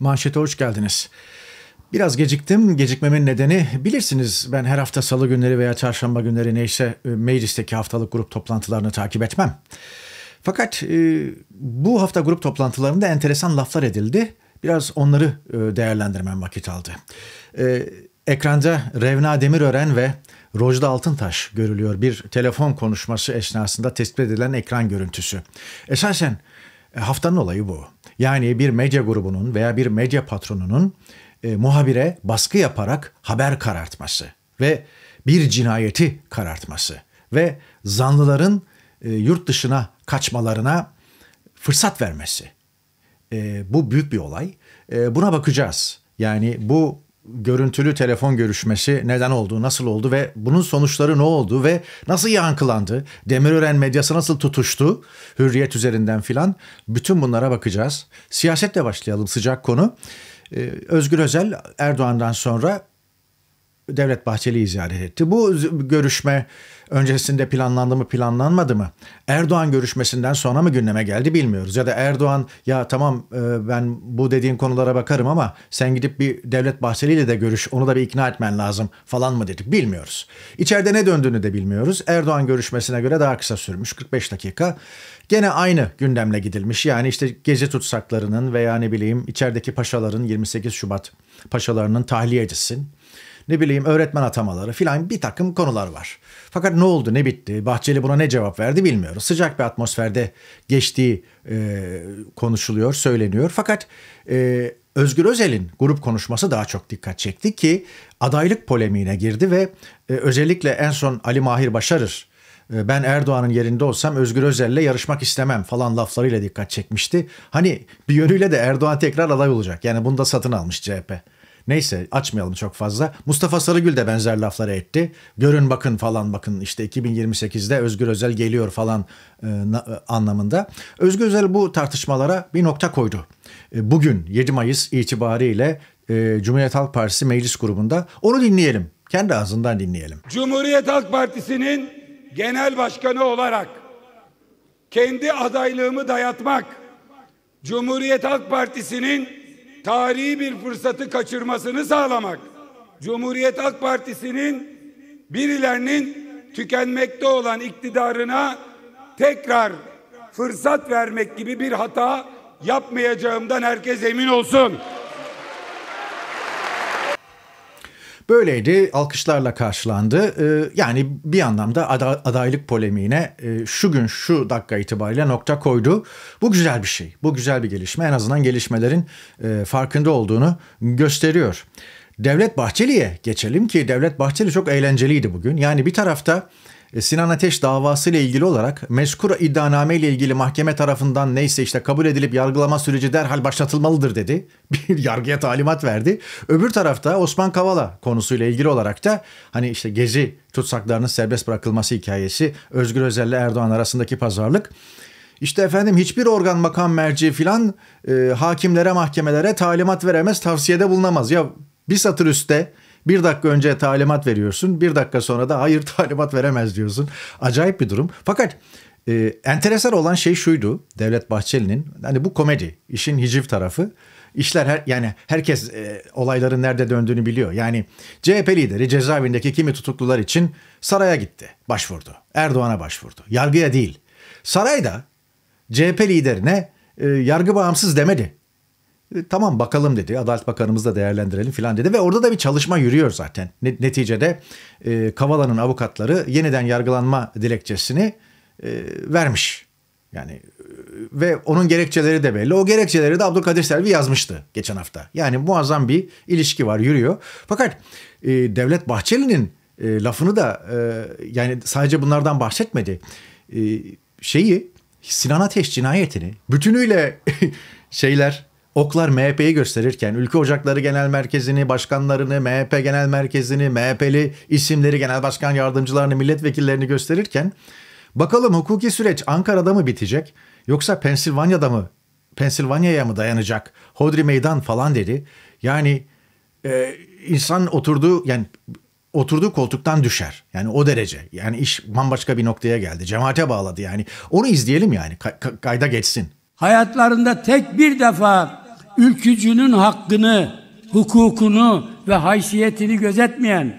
Manşete hoş geldiniz. Biraz geciktim. Gecikmemin nedeni bilirsiniz ben her hafta salı günleri veya çarşamba günleri neyse e, meclisteki haftalık grup toplantılarını takip etmem. Fakat e, bu hafta grup toplantılarında enteresan laflar edildi. Biraz onları e, değerlendirmem vakit aldı. E, ekranda Revna Demirören ve Rojda Altıntaş görülüyor. Bir telefon konuşması esnasında tespit edilen ekran görüntüsü. Esasen e, haftanın olayı bu. Yani bir medya grubunun veya bir medya patronunun e, muhabire baskı yaparak haber karartması ve bir cinayeti karartması ve zanlıların e, yurt dışına kaçmalarına fırsat vermesi. E, bu büyük bir olay. E, buna bakacağız. Yani bu görüntülü telefon görüşmesi neden oldu, nasıl oldu ve bunun sonuçları ne oldu ve nasıl yankılandı? Demirören medyası nasıl tutuştu? Hürriyet üzerinden filan. Bütün bunlara bakacağız. Siyasetle başlayalım sıcak konu. Ee, Özgür Özel Erdoğan'dan sonra Devlet Bahçeli'yi ziyaret etti. Bu görüşme öncesinde planlandı mı planlanmadı mı? Erdoğan görüşmesinden sonra mı gündeme geldi bilmiyoruz. Ya da Erdoğan ya tamam e, ben bu dediğin konulara bakarım ama sen gidip bir Devlet Bahçeli ile de görüş onu da bir ikna etmen lazım falan mı dedik bilmiyoruz. İçeride ne döndüğünü de bilmiyoruz. Erdoğan görüşmesine göre daha kısa sürmüş 45 dakika. Gene aynı gündemle gidilmiş. Yani işte gezi tutsaklarının veya ne bileyim içerideki paşaların 28 Şubat paşalarının tahliye edilsin ne bileyim öğretmen atamaları filan bir takım konular var. Fakat ne oldu ne bitti Bahçeli buna ne cevap verdi bilmiyoruz. Sıcak bir atmosferde geçtiği e, konuşuluyor söyleniyor fakat e, Özgür Özel'in grup konuşması daha çok dikkat çekti ki adaylık polemiğine girdi ve e, özellikle en son Ali Mahir Başarır e, ben Erdoğan'ın yerinde olsam Özgür Özel'le yarışmak istemem falan laflarıyla dikkat çekmişti. Hani bir yönüyle de Erdoğan tekrar aday olacak. Yani bunu da satın almış CHP. Neyse açmayalım çok fazla. Mustafa Sarıgül de benzer lafları etti. Görün bakın falan bakın işte 2028'de Özgür Özel geliyor falan e, e, anlamında. Özgür Özel bu tartışmalara bir nokta koydu. E, bugün 7 Mayıs itibariyle e, Cumhuriyet Halk Partisi meclis grubunda onu dinleyelim. Kendi ağzından dinleyelim. Cumhuriyet Halk Partisi'nin genel başkanı olarak kendi adaylığımı dayatmak Cumhuriyet Halk Partisi'nin tarihi bir fırsatı kaçırmasını sağlamak. Cumhuriyet Halk Partisi'nin birilerinin tükenmekte olan iktidarına tekrar fırsat vermek gibi bir hata yapmayacağımdan herkes emin olsun. Böyleydi alkışlarla karşılandı. Ee, yani bir anlamda adaylık polemiğine e, şu gün şu dakika itibariyle nokta koydu. Bu güzel bir şey. Bu güzel bir gelişme. En azından gelişmelerin e, farkında olduğunu gösteriyor. Devlet Bahçeli'ye geçelim ki Devlet Bahçeli çok eğlenceliydi bugün. Yani bir tarafta e, Sinan Ateş davası ile ilgili olarak meşkur iddianame ile ilgili mahkeme tarafından neyse işte kabul edilip yargılama süreci derhal başlatılmalıdır dedi. Bir yargıya talimat verdi. Öbür tarafta Osman Kavala konusuyla ilgili olarak da hani işte gezi tutsaklarının serbest bırakılması hikayesi, Özgür Özel ile Erdoğan arasındaki pazarlık. İşte efendim hiçbir organ makam merci filan e, hakimlere mahkemelere talimat veremez tavsiyede bulunamaz. Ya bir satır üstte bir dakika önce talimat veriyorsun. Bir dakika sonra da hayır talimat veremez diyorsun. Acayip bir durum. Fakat e, enteresan olan şey şuydu. Devlet Bahçeli'nin hani bu komedi işin hiciv tarafı. İşler her, yani herkes e, olayların nerede döndüğünü biliyor. Yani CHP lideri cezaevindeki kimi tutuklular için saraya gitti. Başvurdu. Erdoğan'a başvurdu. Yargıya değil. Saray da CHP liderine e, yargı bağımsız demedi. E, tamam bakalım dedi. Adalet Bakanımız da değerlendirelim filan dedi ve orada da bir çalışma yürüyor zaten. Neticede e, Kavala'nın avukatları yeniden yargılanma dilekçesini e, vermiş. Yani e, ve onun gerekçeleri de belli. O gerekçeleri de Abdülkadir Selvi yazmıştı geçen hafta. Yani muazzam bir ilişki var yürüyor. Fakat e, Devlet Bahçeli'nin e, lafını da e, yani sadece bunlardan bahsetmedi. E, şeyi Sinan Ateş cinayetini bütünüyle şeyler Oklar MHP'yi gösterirken Ülke Ocakları Genel Merkezi'ni, başkanlarını, MHP Genel Merkezi'ni, MHP'li isimleri, genel başkan yardımcılarını, milletvekillerini gösterirken bakalım hukuki süreç Ankara'da mı bitecek yoksa Pensilvanya'da mı, Pensilvanya'ya mı dayanacak? Hodri meydan falan dedi. Yani e, insan oturduğu yani oturduğu koltuktan düşer. Yani o derece. Yani iş bambaşka bir noktaya geldi. Cemaate bağladı yani. Onu izleyelim yani. Ka- kayda geçsin. Hayatlarında tek bir defa ülkücünün hakkını, hukukunu ve haysiyetini gözetmeyen,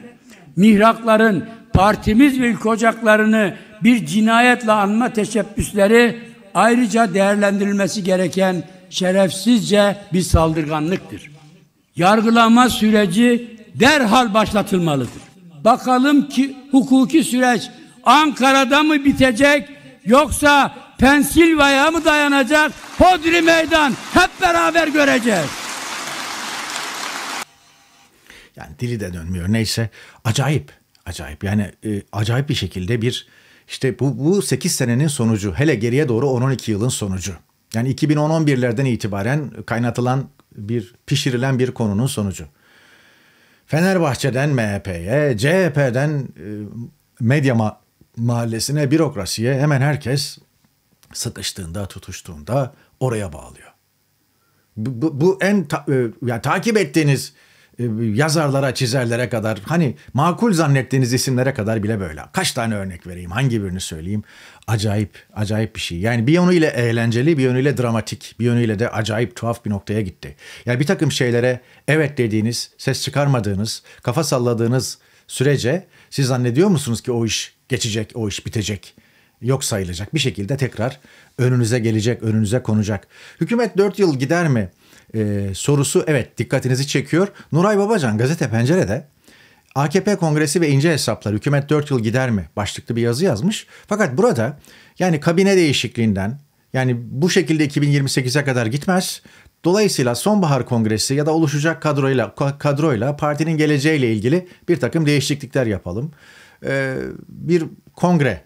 mihrakların partimiz ve ülke ocaklarını bir cinayetle anma teşebbüsleri ayrıca değerlendirilmesi gereken şerefsizce bir saldırganlıktır. Yargılama süreci derhal başlatılmalıdır. Bakalım ki hukuki süreç Ankara'da mı bitecek yoksa Pensilva'ya mı dayanacak? Hodri meydan hep beraber göreceğiz. Yani dili de dönmüyor. Neyse acayip acayip yani e, acayip bir şekilde bir işte bu, bu 8 senenin sonucu hele geriye doğru 10-12 yılın sonucu. Yani 2010-11'lerden itibaren kaynatılan bir pişirilen bir konunun sonucu. Fenerbahçe'den MHP'ye, CHP'den e, medya ma- mahallesine, bürokrasiye hemen herkes sıkıştığında, tutuştuğunda oraya bağlıyor. Bu, bu, bu en ta, e, yani takip ettiğiniz e, yazarlara, çizerlere kadar hani makul zannettiğiniz isimlere kadar bile böyle. Kaç tane örnek vereyim, hangi birini söyleyeyim? Acayip, acayip bir şey. Yani bir yönüyle eğlenceli, bir yönüyle dramatik, bir yönüyle de acayip tuhaf bir noktaya gitti. Yani bir takım şeylere evet dediğiniz, ses çıkarmadığınız, kafa salladığınız sürece siz zannediyor musunuz ki o iş geçecek, o iş bitecek? yok sayılacak. Bir şekilde tekrar önünüze gelecek, önünüze konacak. Hükümet 4 yıl gider mi ee, sorusu evet dikkatinizi çekiyor. Nuray Babacan gazete pencerede AKP kongresi ve ince hesaplar hükümet 4 yıl gider mi başlıklı bir yazı yazmış. Fakat burada yani kabine değişikliğinden yani bu şekilde 2028'e kadar gitmez. Dolayısıyla sonbahar kongresi ya da oluşacak kadroyla kadroyla partinin geleceğiyle ilgili bir takım değişiklikler yapalım. Ee, bir kongre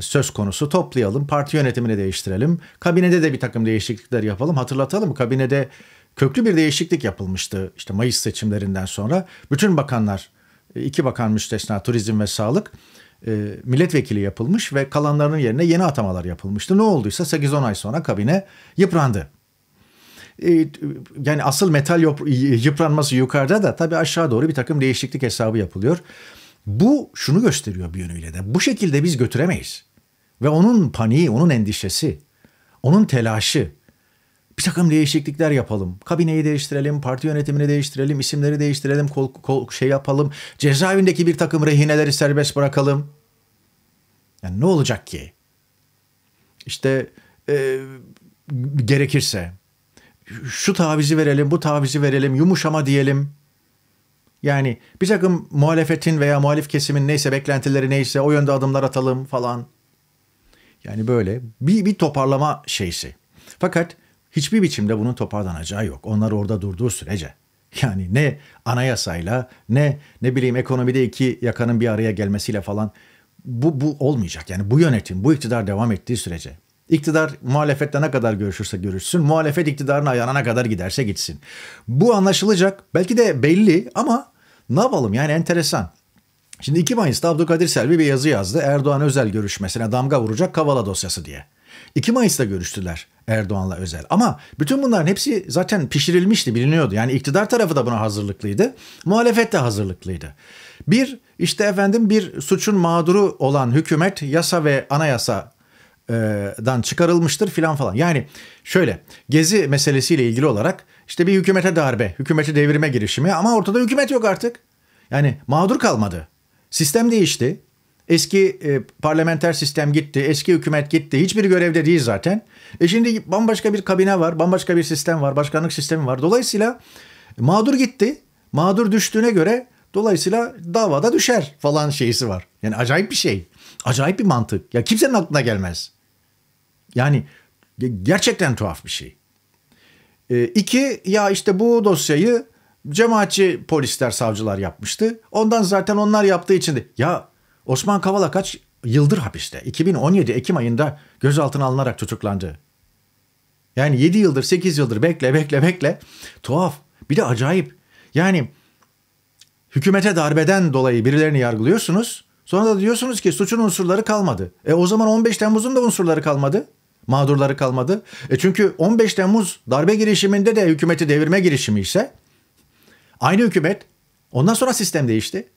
söz konusu toplayalım, parti yönetimini değiştirelim, kabinede de bir takım değişiklikler yapalım. Hatırlatalım kabinede köklü bir değişiklik yapılmıştı işte Mayıs seçimlerinden sonra. Bütün bakanlar, e, iki bakan müstesna turizm ve sağlık e, milletvekili yapılmış ve kalanlarının yerine yeni atamalar yapılmıştı. Ne olduysa 8-10 ay sonra kabine yıprandı e, yani asıl metal yıpranması yukarıda da tabii aşağı doğru bir takım değişiklik hesabı yapılıyor. Bu şunu gösteriyor bir yönüyle de bu şekilde biz götüremeyiz. Ve onun paniği, onun endişesi, onun telaşı. Bir takım değişiklikler yapalım. Kabineyi değiştirelim, parti yönetimini değiştirelim, isimleri değiştirelim, kol, kol, şey yapalım. Cezaevindeki bir takım rehineleri serbest bırakalım. Yani ne olacak ki? İşte e, gerekirse şu tavizi verelim, bu tavizi verelim, yumuşama diyelim. Yani bir takım muhalefetin veya muhalif kesimin neyse beklentileri neyse o yönde adımlar atalım falan. Yani böyle bir, bir toparlama şeysi. Fakat hiçbir biçimde bunun toparlanacağı yok. Onlar orada durduğu sürece. Yani ne anayasayla ne ne bileyim ekonomide iki yakanın bir araya gelmesiyle falan bu, bu olmayacak. Yani bu yönetim, bu iktidar devam ettiği sürece. İktidar muhalefetle ne kadar görüşürse görüşsün, muhalefet iktidarın ayağına kadar giderse gitsin. Bu anlaşılacak, belki de belli ama ne yapalım yani enteresan. Şimdi 2 Mayıs'ta Abdülkadir Selvi bir yazı yazdı. Erdoğan Özel görüşmesine damga vuracak Kavala dosyası diye. 2 Mayıs'ta görüştüler Erdoğan'la Özel. Ama bütün bunların hepsi zaten pişirilmişti, biliniyordu. Yani iktidar tarafı da buna hazırlıklıydı. Muhalefet de hazırlıklıydı. Bir, işte efendim bir suçun mağduru olan hükümet yasa ve anayasa e, dan çıkarılmıştır filan falan. Yani şöyle gezi meselesiyle ilgili olarak işte bir hükümete darbe, hükümeti devirme girişimi ama ortada hükümet yok artık. Yani mağdur kalmadı Sistem değişti. Eski e, parlamenter sistem gitti, eski hükümet gitti. Hiçbir görevde değil zaten. E şimdi bambaşka bir kabine var, bambaşka bir sistem var, başkanlık sistemi var. Dolayısıyla mağdur gitti. Mağdur düştüğüne göre dolayısıyla davada düşer falan şeysi var. Yani acayip bir şey. Acayip bir mantık. Ya kimsenin aklına gelmez. Yani gerçekten tuhaf bir şey. E, iki, ya işte bu dosyayı cemaatçi polisler, savcılar yapmıştı. Ondan zaten onlar yaptığı için de ya Osman Kavala kaç yıldır hapiste? 2017 Ekim ayında gözaltına alınarak tutuklandı. Yani 7 yıldır, 8 yıldır bekle, bekle, bekle. Tuhaf. Bir de acayip. Yani hükümete darbeden dolayı birilerini yargılıyorsunuz. Sonra da diyorsunuz ki suçun unsurları kalmadı. E o zaman 15 Temmuz'un da unsurları kalmadı. Mağdurları kalmadı. E çünkü 15 Temmuz darbe girişiminde de hükümeti devirme girişimi ise Aynı hükümet. Ondan sonra sistem değişti.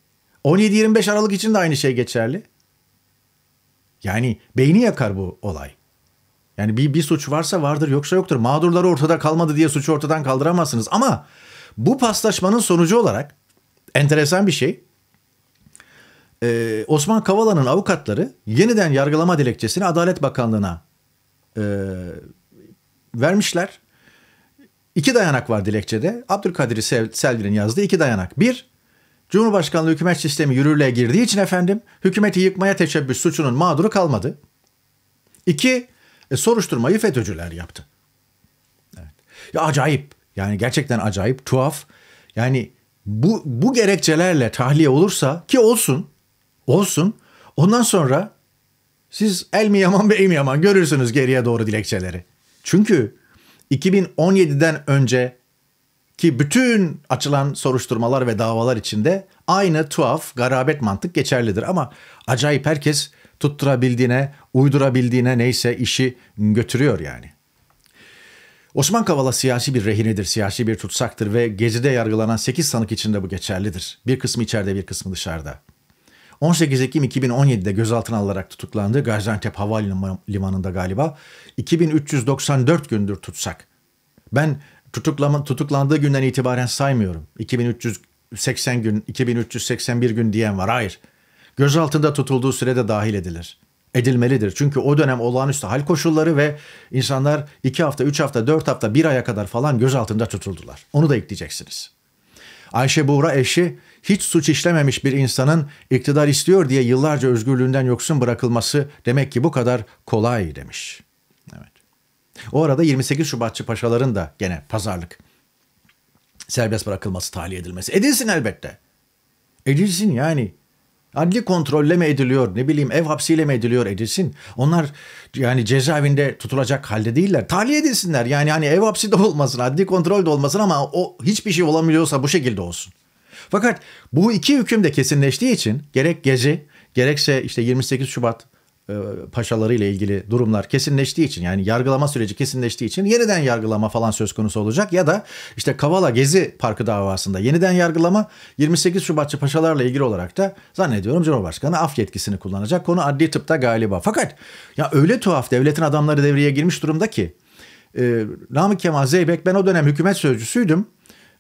17-25 Aralık için de aynı şey geçerli. Yani beyni yakar bu olay. Yani bir, bir suç varsa vardır yoksa yoktur. Mağdurları ortada kalmadı diye suçu ortadan kaldıramazsınız. Ama bu paslaşmanın sonucu olarak enteresan bir şey. Ee, Osman Kavala'nın avukatları yeniden yargılama dilekçesini Adalet Bakanlığı'na e, vermişler. İki dayanak var dilekçede. Abdülkadir Selvi'nin yazdığı iki dayanak. Bir, Cumhurbaşkanlığı hükümet sistemi yürürlüğe girdiği için efendim hükümeti yıkmaya teşebbüs suçunun mağduru kalmadı. İki, e, soruşturmayı FETÖ'cüler yaptı. Evet. Ya acayip. Yani gerçekten acayip, tuhaf. Yani bu, bu gerekçelerle tahliye olursa ki olsun, olsun. Ondan sonra siz el mi yaman bey mi yaman görürsünüz geriye doğru dilekçeleri. Çünkü 2017'den önce ki bütün açılan soruşturmalar ve davalar içinde aynı tuhaf garabet mantık geçerlidir. Ama acayip herkes tutturabildiğine, uydurabildiğine neyse işi götürüyor yani. Osman Kavala siyasi bir rehinedir, siyasi bir tutsaktır ve Gezi'de yargılanan 8 sanık için de bu geçerlidir. Bir kısmı içeride, bir kısmı dışarıda. 18 Ekim 2017'de gözaltına alarak tutuklandı. Gaziantep Havalimanı'nda galiba. 2394 gündür tutsak. Ben tutuklama, tutuklandığı günden itibaren saymıyorum. 2380 gün, 2381 gün diyen var. Hayır. Gözaltında tutulduğu sürede dahil edilir. Edilmelidir. Çünkü o dönem olağanüstü hal koşulları ve insanlar 2 hafta, 3 hafta, 4 hafta, 1 aya kadar falan gözaltında tutuldular. Onu da ekleyeceksiniz. Ayşe Buğra eşi hiç suç işlememiş bir insanın iktidar istiyor diye yıllarca özgürlüğünden yoksun bırakılması demek ki bu kadar kolay demiş. Evet. O arada 28 Şubatçı paşaların da gene pazarlık serbest bırakılması, tahliye edilmesi. Edilsin elbette. Edilsin yani. Adli kontrolle mi ediliyor ne bileyim ev hapsiyle mi ediliyor edilsin. Onlar yani cezaevinde tutulacak halde değiller. Tahliye edilsinler yani hani ev hapsi de olmasın adli kontrol de olmasın ama o hiçbir şey olamıyorsa bu şekilde olsun. Fakat bu iki hüküm de kesinleştiği için gerek Gezi gerekse işte 28 Şubat e, paşaları ile ilgili durumlar kesinleştiği için yani yargılama süreci kesinleştiği için yeniden yargılama falan söz konusu olacak ya da işte Kavala Gezi Parkı davasında yeniden yargılama 28 Şubatçı paşalarla ilgili olarak da zannediyorum Cumhurbaşkanı af yetkisini kullanacak. Konu adli tıpta galiba. Fakat ya öyle tuhaf devletin adamları devreye girmiş durumda ki e, Namık Kemal Zeybek ben o dönem hükümet sözcüsüydüm.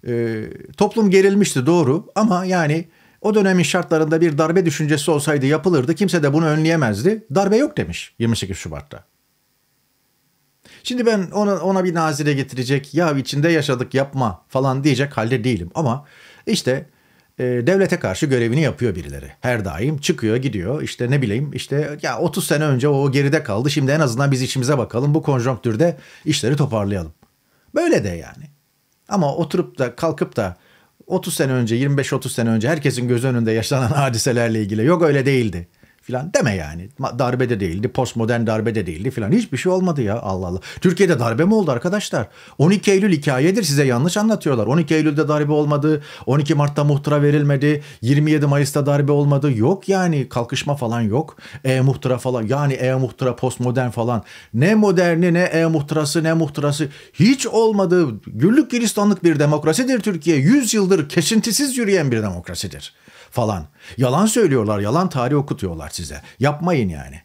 E, toplum gerilmişti doğru ama yani o dönemin şartlarında bir darbe düşüncesi olsaydı yapılırdı. Kimse de bunu önleyemezdi. Darbe yok demiş 28 Şubat'ta. Şimdi ben ona, ona bir nazire getirecek ya içinde yaşadık yapma falan diyecek halde değilim. Ama işte e, devlete karşı görevini yapıyor birileri. Her daim çıkıyor gidiyor işte ne bileyim işte ya 30 sene önce o geride kaldı. Şimdi en azından biz işimize bakalım bu konjonktürde işleri toparlayalım. Böyle de yani. Ama oturup da kalkıp da 30 sene önce, 25-30 sene önce herkesin göz önünde yaşanan hadiselerle ilgili. Yok öyle değildi filan deme yani. Darbe de değildi, postmodern darbe de değildi filan. Hiçbir şey olmadı ya Allah Allah. Türkiye'de darbe mi oldu arkadaşlar? 12 Eylül hikayedir size yanlış anlatıyorlar. 12 Eylül'de darbe olmadı, 12 Mart'ta muhtıra verilmedi, 27 Mayıs'ta darbe olmadı. Yok yani kalkışma falan yok. E muhtıra falan yani e muhtıra postmodern falan. Ne moderni ne e muhtırası ne muhtırası hiç olmadı. Güllük gülistanlık bir demokrasidir Türkiye. 100 yıldır kesintisiz yürüyen bir demokrasidir falan. Yalan söylüyorlar, yalan tarih okutuyorlar size. Yapmayın yani.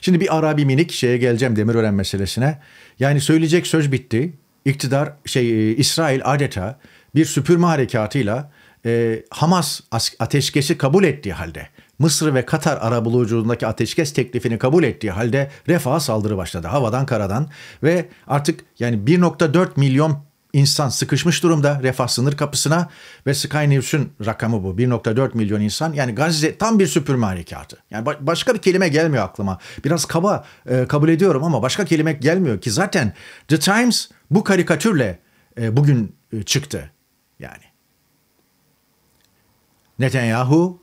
Şimdi bir ara bir minik şeye geleceğim Demirören meselesine. Yani söyleyecek söz bitti. İktidar şey e, İsrail adeta bir süpürme harekatıyla e, Hamas ateşkesi kabul ettiği halde Mısır ve Katar arabuluculuğundaki ateşkes teklifini kabul ettiği halde refaha saldırı başladı havadan karadan ve artık yani 1.4 milyon insan sıkışmış durumda refah sınır kapısına ve Sky News'un rakamı bu 1.4 milyon insan yani Gazze tam bir süpürme harekatı. Yani başka bir kelime gelmiyor aklıma. Biraz kaba e, kabul ediyorum ama başka kelime gelmiyor ki zaten The Times bu karikatürle e, bugün e, çıktı yani. Netanyahu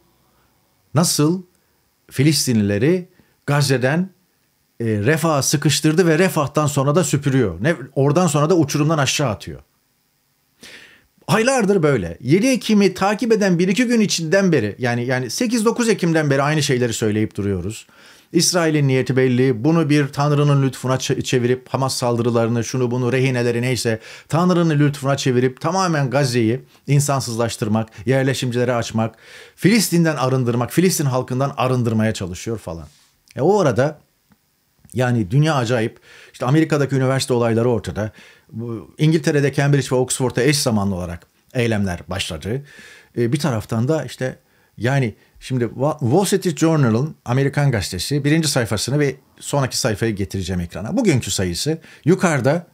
nasıl Filistinlileri Gazze'den e, refaha sıkıştırdı ve refahtan sonra da süpürüyor. Ne, oradan sonra da uçurumdan aşağı atıyor. Aylardır böyle. 7 Ekim'i takip eden 1-2 gün içinden beri yani yani 8-9 Ekim'den beri aynı şeyleri söyleyip duruyoruz. İsrail'in niyeti belli. Bunu bir Tanrı'nın lütfuna çevirip Hamas saldırılarını, şunu bunu, rehineleri neyse Tanrı'nın lütfuna çevirip tamamen Gazze'yi insansızlaştırmak, yerleşimcileri açmak, Filistin'den arındırmak, Filistin halkından arındırmaya çalışıyor falan. E o arada yani dünya acayip. İşte Amerika'daki üniversite olayları ortada. İngiltere'de Cambridge ve Oxford'da eş zamanlı olarak eylemler başladı. Ee, bir taraftan da işte yani şimdi Wall Street Journal'ın Amerikan gazetesi birinci sayfasını ve sonraki sayfayı getireceğim ekrana. Bugünkü sayısı yukarıda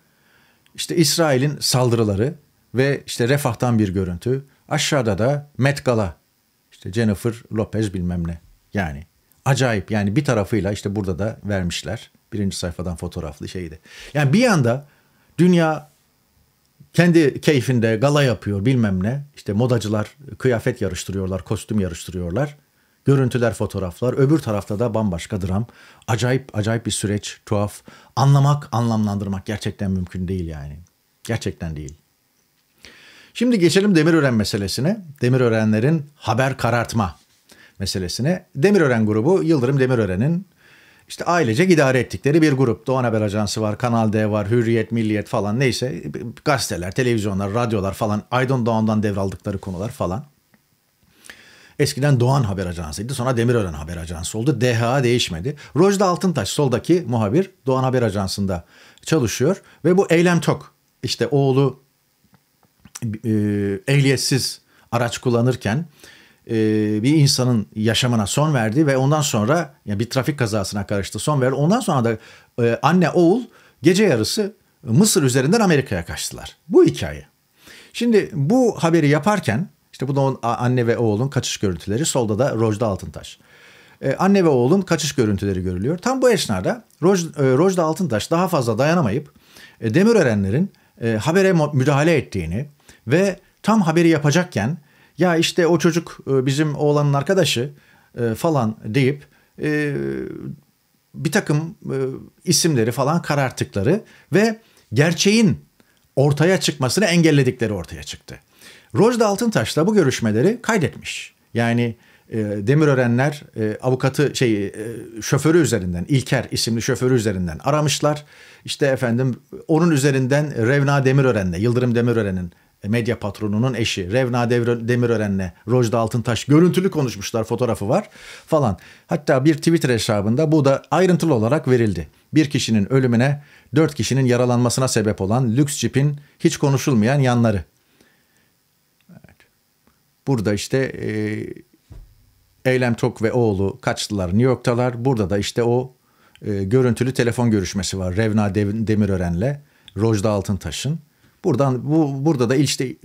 işte İsrail'in saldırıları ve işte refahtan bir görüntü. Aşağıda da Met Gala işte Jennifer Lopez bilmem ne yani acayip yani bir tarafıyla işte burada da vermişler. Birinci sayfadan fotoğraflı şeydi. Yani bir yanda dünya kendi keyfinde gala yapıyor bilmem ne. İşte modacılar kıyafet yarıştırıyorlar, kostüm yarıştırıyorlar. Görüntüler, fotoğraflar. Öbür tarafta da bambaşka dram. Acayip acayip bir süreç, tuhaf. Anlamak, anlamlandırmak gerçekten mümkün değil yani. Gerçekten değil. Şimdi geçelim Demirören meselesine. Demirörenlerin haber karartma meselesine. Demirören grubu Yıldırım Demirören'in işte ailece idare ettikleri bir grup. Doğan Haber Ajansı var, Kanal D var, Hürriyet, Milliyet falan neyse. Gazeteler, televizyonlar, radyolar falan. Aydın Doğan'dan devraldıkları konular falan. Eskiden Doğan Haber Ajansı'ydı. Sonra Demirören Haber Ajansı oldu. DHA değişmedi. Rojda Altıntaş soldaki muhabir Doğan Haber Ajansı'nda çalışıyor. Ve bu Eylem Tok işte oğlu e, ehliyetsiz araç kullanırken e, bir insanın yaşamına son verdi ve ondan sonra yani bir trafik kazasına karıştı son verdi. Ondan sonra da e, anne oğul gece yarısı Mısır üzerinden Amerika'ya kaçtılar. Bu hikaye. Şimdi bu haberi yaparken işte bu da anne ve oğulun kaçış görüntüleri solda da Rojda Altıntaş. Ee, anne ve oğulun kaçış görüntüleri görülüyor. Tam bu esnada Roj, e, Rojda Altıntaş daha fazla dayanamayıp e, Demirörenlerin e, habere müdahale ettiğini ve tam haberi yapacakken ya işte o çocuk e, bizim oğlanın arkadaşı e, falan deyip e, bir takım isimleri falan kararttıkları ve gerçeğin ortaya çıkmasını engelledikleri ortaya çıktı. Rojda Altıntaş da bu görüşmeleri kaydetmiş. Yani Demirörenler avukatı şey şoförü üzerinden İlker isimli şoförü üzerinden aramışlar. İşte efendim onun üzerinden Revna Demirören'le Yıldırım Demirören'in e, medya patronunun eşi Revna Demirören'le Rojda Altıntaş görüntülü konuşmuşlar fotoğrafı var falan. Hatta bir Twitter hesabında bu da ayrıntılı olarak verildi. Bir kişinin ölümüne dört kişinin yaralanmasına sebep olan lüks cipin hiç konuşulmayan yanları. Evet. Burada işte e, Eylem Tok ve oğlu kaçtılar New York'talar. Burada da işte o e, görüntülü telefon görüşmesi var Revna Demirören'le Rojda Altıntaş'ın. Buradan bu burada da işte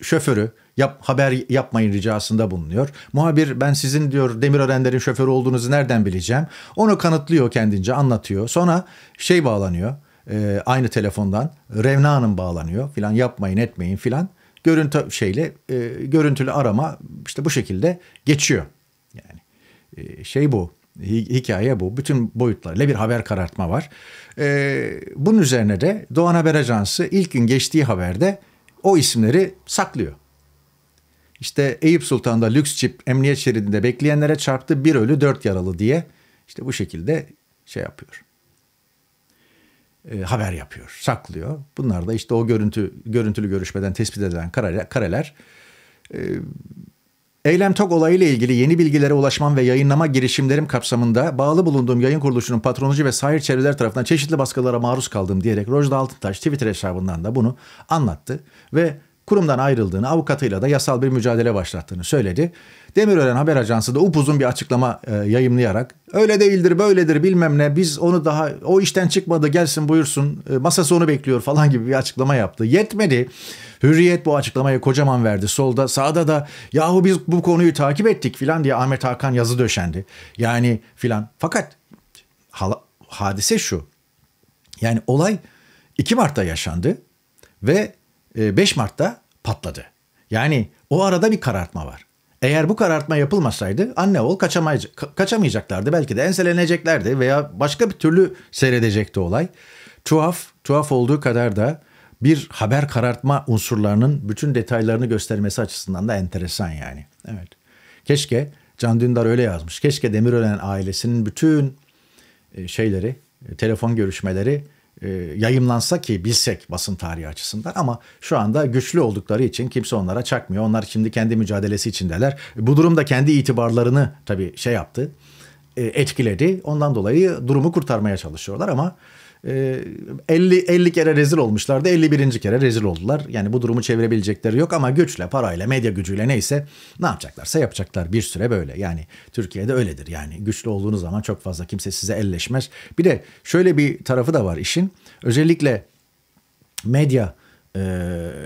şoförü yap, haber yapmayın ricasında bulunuyor. Muhabir ben sizin diyor Demirörenlerin şoförü olduğunuzu nereden bileceğim? Onu kanıtlıyor kendince anlatıyor. Sonra şey bağlanıyor e, aynı telefondan Revna Hanım bağlanıyor filan yapmayın etmeyin filan. Görüntü şeyle e, görüntülü arama işte bu şekilde geçiyor. Yani e, şey bu hikaye bu. Bütün boyutlarıyla bir haber karartma var. E, bunun üzerine de Doğan Haber Ajansı ilk gün geçtiği haberde o isimleri saklıyor. İşte Eyüp Sultan'da lüks çip emniyet şeridinde bekleyenlere çarptı bir ölü dört yaralı diye işte bu şekilde şey yapıyor. E, haber yapıyor, saklıyor. Bunlar da işte o görüntü görüntülü görüşmeden tespit edilen kareler, kareler Eylem TOG olayıyla ilgili yeni bilgilere ulaşmam ve yayınlama girişimlerim kapsamında bağlı bulunduğum yayın kuruluşunun patronucu ve sahir çevreler tarafından çeşitli baskılara maruz kaldım diyerek Rojda Altıntaş Twitter hesabından da bunu anlattı ve kurumdan ayrıldığını, avukatıyla da yasal bir mücadele başlattığını söyledi. Demirören Haber Ajansı da upuzun bir açıklama e, yayımlayarak öyle değildir, böyledir bilmem ne biz onu daha o işten çıkmadı gelsin buyursun e, masası onu bekliyor falan gibi bir açıklama yaptı. Yetmedi. Hürriyet bu açıklamayı kocaman verdi. Solda sağda da yahu biz bu konuyu takip ettik filan diye Ahmet Hakan yazı döşendi. Yani filan. Fakat hadise şu. Yani olay 2 Mart'ta yaşandı ve 5 e, Mart'ta patladı. Yani o arada bir karartma var. Eğer bu karartma yapılmasaydı anne oğul kaçamayacak, kaçamayacaklardı. Belki de enseleneceklerdi veya başka bir türlü seyredecekti olay. Tuhaf, tuhaf olduğu kadar da bir haber karartma unsurlarının bütün detaylarını göstermesi açısından da enteresan yani. Evet. Keşke Can Dündar öyle yazmış. Keşke Demirören ailesinin bütün e, şeyleri, e, telefon görüşmeleri e, yayımlansa ki bilsek basın tarihi açısından ama şu anda güçlü oldukları için kimse onlara çakmıyor. Onlar şimdi kendi mücadelesi içindeler. Bu durumda kendi itibarlarını tabii şey yaptı, etkiledi. Ondan dolayı durumu kurtarmaya çalışıyorlar ama 50 ee, 50 kere rezil olmuşlardı. 51. kere rezil oldular. Yani bu durumu çevirebilecekleri yok ama güçle, parayla, medya gücüyle neyse ne yapacaklarsa yapacaklar bir süre böyle. Yani Türkiye'de öyledir. Yani güçlü olduğunuz zaman çok fazla kimse size elleşmez. Bir de şöyle bir tarafı da var işin. Özellikle medya e,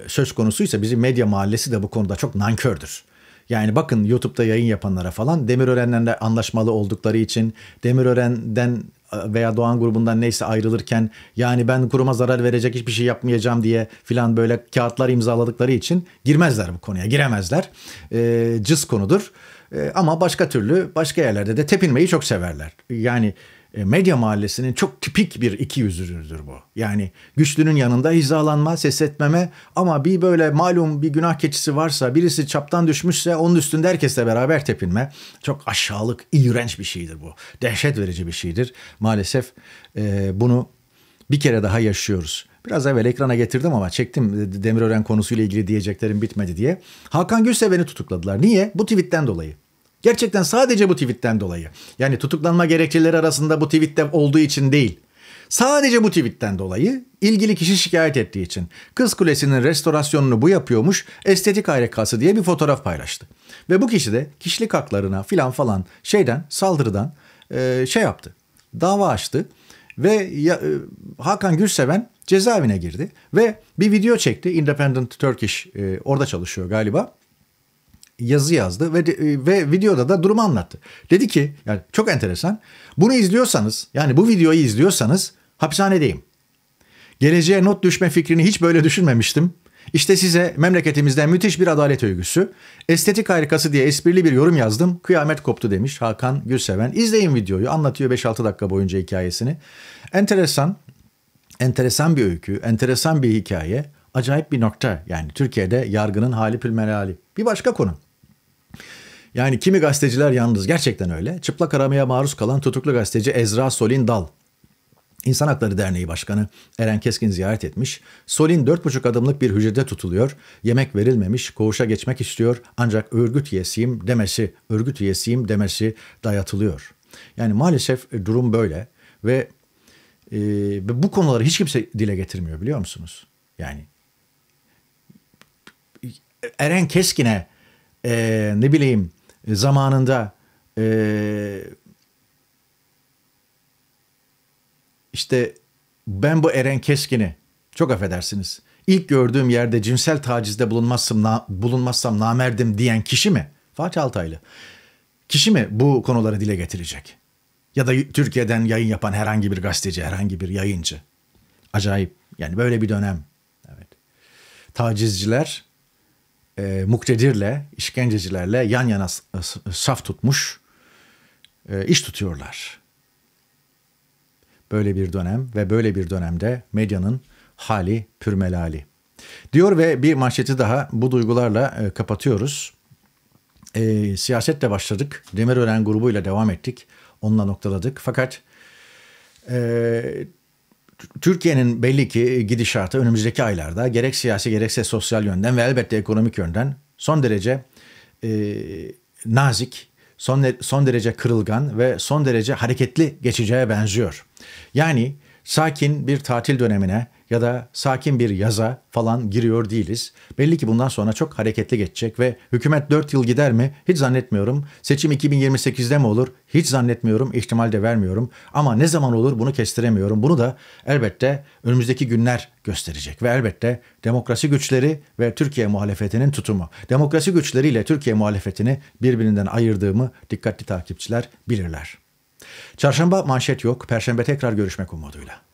söz konusuysa bizim medya mahallesi de bu konuda çok nankördür. Yani bakın YouTube'da yayın yapanlara falan Demirören'le anlaşmalı oldukları için Demirören'den veya Doğan grubundan neyse ayrılırken yani ben kuruma zarar verecek hiçbir şey yapmayacağım diye filan böyle kağıtlar imzaladıkları için girmezler bu konuya giremezler. E, cız konudur. E, ama başka türlü başka yerlerde de tepinmeyi çok severler. Yani e, medya mahallesinin çok tipik bir iki yüzlüdür bu. Yani güçlünün yanında hizalanma, ses etmeme ama bir böyle malum bir günah keçisi varsa birisi çaptan düşmüşse onun üstünde herkesle beraber tepinme. Çok aşağılık, iğrenç bir şeydir bu. Dehşet verici bir şeydir. Maalesef e, bunu bir kere daha yaşıyoruz. Biraz evvel ekrana getirdim ama çektim e, Demirören konusuyla ilgili diyeceklerim bitmedi diye. Hakan Gülse beni tutukladılar. Niye? Bu tweetten dolayı. Gerçekten sadece bu tweetten dolayı. Yani tutuklanma gerekçeleri arasında bu tweette olduğu için değil. Sadece bu tweetten dolayı ilgili kişi şikayet ettiği için Kız Kulesi'nin restorasyonunu bu yapıyormuş estetik harekası diye bir fotoğraf paylaştı. Ve bu kişi de kişilik haklarına filan falan şeyden saldırıdan e, şey yaptı. Dava açtı ve ya, e, Hakan Gülseven cezaevine girdi ve bir video çekti. Independent Turkish e, orada çalışıyor galiba yazı yazdı ve e, ve videoda da durumu anlattı. Dedi ki yani çok enteresan. Bunu izliyorsanız yani bu videoyu izliyorsanız hapishanedeyim. Geleceğe not düşme fikrini hiç böyle düşünmemiştim. İşte size memleketimizden müthiş bir adalet öyküsü. Estetik harikası diye esprili bir yorum yazdım. Kıyamet koptu demiş Hakan Gülseven. İzleyin videoyu. Anlatıyor 5-6 dakika boyunca hikayesini. Enteresan, enteresan bir öykü, enteresan bir hikaye. Acayip bir nokta yani Türkiye'de yargının hali pülmerali. Bir başka konu. Yani kimi gazeteciler yalnız gerçekten öyle. Çıplak aramaya maruz kalan tutuklu gazeteci Ezra Solin Dal İnsan Hakları Derneği Başkanı Eren Keskin ziyaret etmiş. Solin 4,5 adımlık bir hücrede tutuluyor. Yemek verilmemiş, koğuşa geçmek istiyor ancak örgüt üyesiyim demesi, örgüt üyesiyim demesi dayatılıyor. Yani maalesef e, durum böyle ve e, bu konuları hiç kimse dile getirmiyor biliyor musunuz? Yani Eren Keskin'e e, ne bileyim e, zamanında e, işte ben bu Eren Keskin'i çok affedersiniz. ilk gördüğüm yerde cinsel tacizde bulunmazsam, na, bulunmazsam namerdim diyen kişi mi? Fatih Altaylı. Kişi mi bu konuları dile getirecek? Ya da Türkiye'den yayın yapan herhangi bir gazeteci, herhangi bir yayıncı. Acayip. Yani böyle bir dönem. Evet. Tacizciler e, muktedirle, işkencecilerle yan yana e, saf tutmuş, e, iş tutuyorlar. Böyle bir dönem ve böyle bir dönemde medyanın hali pürmelali. Diyor ve bir manşeti daha bu duygularla e, kapatıyoruz. E, siyasetle başladık. Demirören grubuyla devam ettik. Onunla noktaladık. Fakat e, Türkiye'nin belli ki e, gidişatı önümüzdeki aylarda gerek siyasi gerekse sosyal yönden ve elbette ekonomik yönden son derece e, nazik, son, son derece kırılgan ve son derece hareketli geçeceğe benziyor. Yani sakin bir tatil dönemine ya da sakin bir yaza falan giriyor değiliz. Belli ki bundan sonra çok hareketli geçecek ve hükümet 4 yıl gider mi? Hiç zannetmiyorum. Seçim 2028'de mi olur? Hiç zannetmiyorum. İhtimal de vermiyorum. Ama ne zaman olur bunu kestiremiyorum. Bunu da elbette önümüzdeki günler gösterecek ve elbette demokrasi güçleri ve Türkiye muhalefetinin tutumu. Demokrasi güçleriyle Türkiye muhalefetini birbirinden ayırdığımı dikkatli takipçiler bilirler. Çarşamba manşet yok. Perşembe tekrar görüşmek umuduyla.